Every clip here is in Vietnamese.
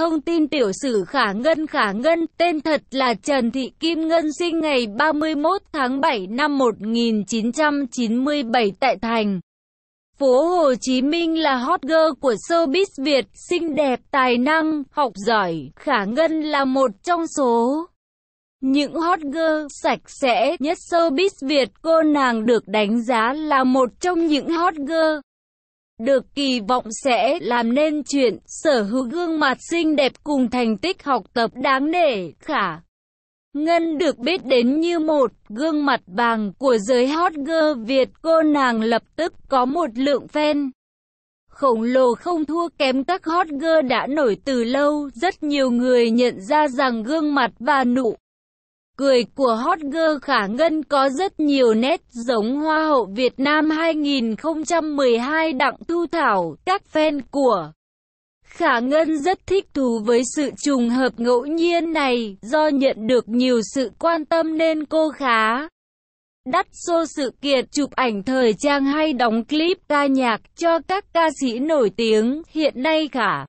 thông tin tiểu sử Khả Ngân Khả Ngân, tên thật là Trần Thị Kim Ngân sinh ngày 31 tháng 7 năm 1997 tại thành. Phố Hồ Chí Minh là hot girl của showbiz Việt, xinh đẹp, tài năng, học giỏi, Khả Ngân là một trong số những hot girl sạch sẽ nhất showbiz Việt. Cô nàng được đánh giá là một trong những hot girl được kỳ vọng sẽ làm nên chuyện sở hữu gương mặt xinh đẹp cùng thành tích học tập đáng nể khả. Ngân được biết đến như một gương mặt vàng của giới hot girl Việt cô nàng lập tức có một lượng fan khổng lồ không thua kém các hot girl đã nổi từ lâu, rất nhiều người nhận ra rằng gương mặt và nụ cười của hot girl Khả Ngân có rất nhiều nét giống Hoa hậu Việt Nam 2012 Đặng thu Thảo, các fan của Khả Ngân rất thích thú với sự trùng hợp ngẫu nhiên này, do nhận được nhiều sự quan tâm nên cô khá đắt xô sự kiện chụp ảnh thời trang hay đóng clip ca nhạc cho các ca sĩ nổi tiếng hiện nay khả.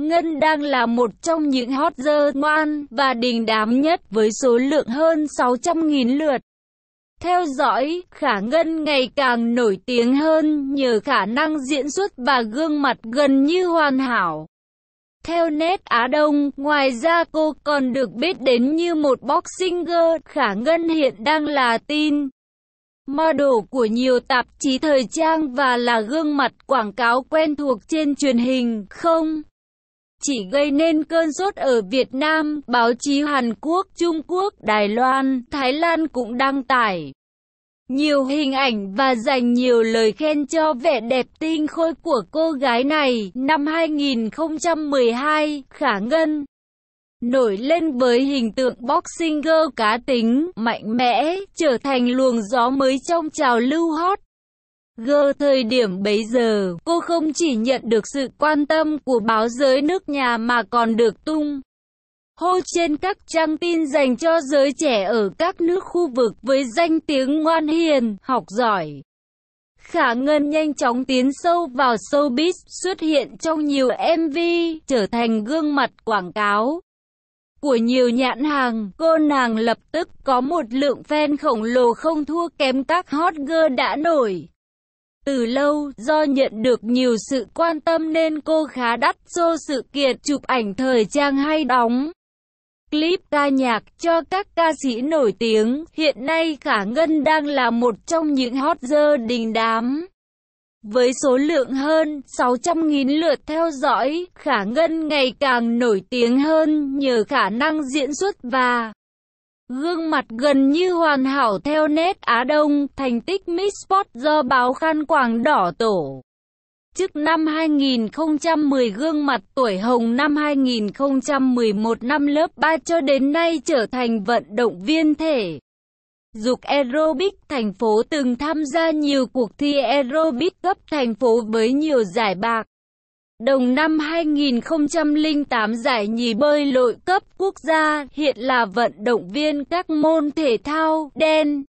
Ngân đang là một trong những hot girl ngoan và đình đám nhất với số lượng hơn 600.000 lượt. Theo dõi, Khả Ngân ngày càng nổi tiếng hơn nhờ khả năng diễn xuất và gương mặt gần như hoàn hảo. Theo nét Á Đông, ngoài ra cô còn được biết đến như một boxinger. Khả Ngân hiện đang là tin model của nhiều tạp chí thời trang và là gương mặt quảng cáo quen thuộc trên truyền hình, không? chỉ gây nên cơn sốt ở Việt Nam, báo chí Hàn Quốc, Trung Quốc, Đài Loan, Thái Lan cũng đăng tải nhiều hình ảnh và dành nhiều lời khen cho vẻ đẹp tinh khôi của cô gái này. Năm 2012, Khả Ngân nổi lên với hình tượng boxing girl cá tính, mạnh mẽ, trở thành luồng gió mới trong trào lưu hot. Gơ thời điểm bấy giờ, cô không chỉ nhận được sự quan tâm của báo giới nước nhà mà còn được tung hô trên các trang tin dành cho giới trẻ ở các nước khu vực với danh tiếng ngoan hiền, học giỏi. Khả Ngân nhanh chóng tiến sâu vào showbiz, xuất hiện trong nhiều MV, trở thành gương mặt quảng cáo của nhiều nhãn hàng. Cô nàng lập tức có một lượng fan khổng lồ không thua kém các hot girl đã nổi. Từ lâu, do nhận được nhiều sự quan tâm nên cô khá đắt xô sự kiện chụp ảnh thời trang hay đóng clip ca nhạc cho các ca sĩ nổi tiếng. Hiện nay Khả Ngân đang là một trong những hot girl đình đám. Với số lượng hơn 600.000 lượt theo dõi, Khả Ngân ngày càng nổi tiếng hơn nhờ khả năng diễn xuất và Gương mặt gần như hoàn hảo theo nét Á Đông, thành tích Miss Sport do báo khăn quàng đỏ tổ. Trước năm 2010 gương mặt tuổi hồng năm 2011 năm lớp 3 cho đến nay trở thành vận động viên thể. Dục aerobic thành phố từng tham gia nhiều cuộc thi aerobic cấp thành phố với nhiều giải bạc đồng năm 2008 giải nhì bơi lội cấp quốc gia, hiện là vận động viên các môn thể thao đen,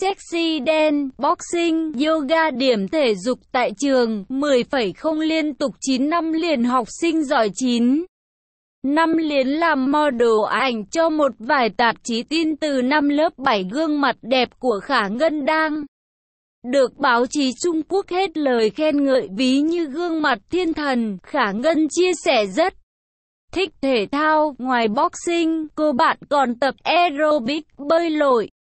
sexy đen, boxing, yoga điểm thể dục tại trường, 10,0 liên tục 9 năm liền học sinh giỏi 9. Năm liền làm model ảnh cho một vài tạp chí tin từ năm lớp 7 gương mặt đẹp của Khả Ngân Đang được báo chí Trung Quốc hết lời khen ngợi ví như gương mặt thiên thần, Khả Ngân chia sẻ rất thích thể thao, ngoài boxing, cô bạn còn tập aerobic, bơi lội.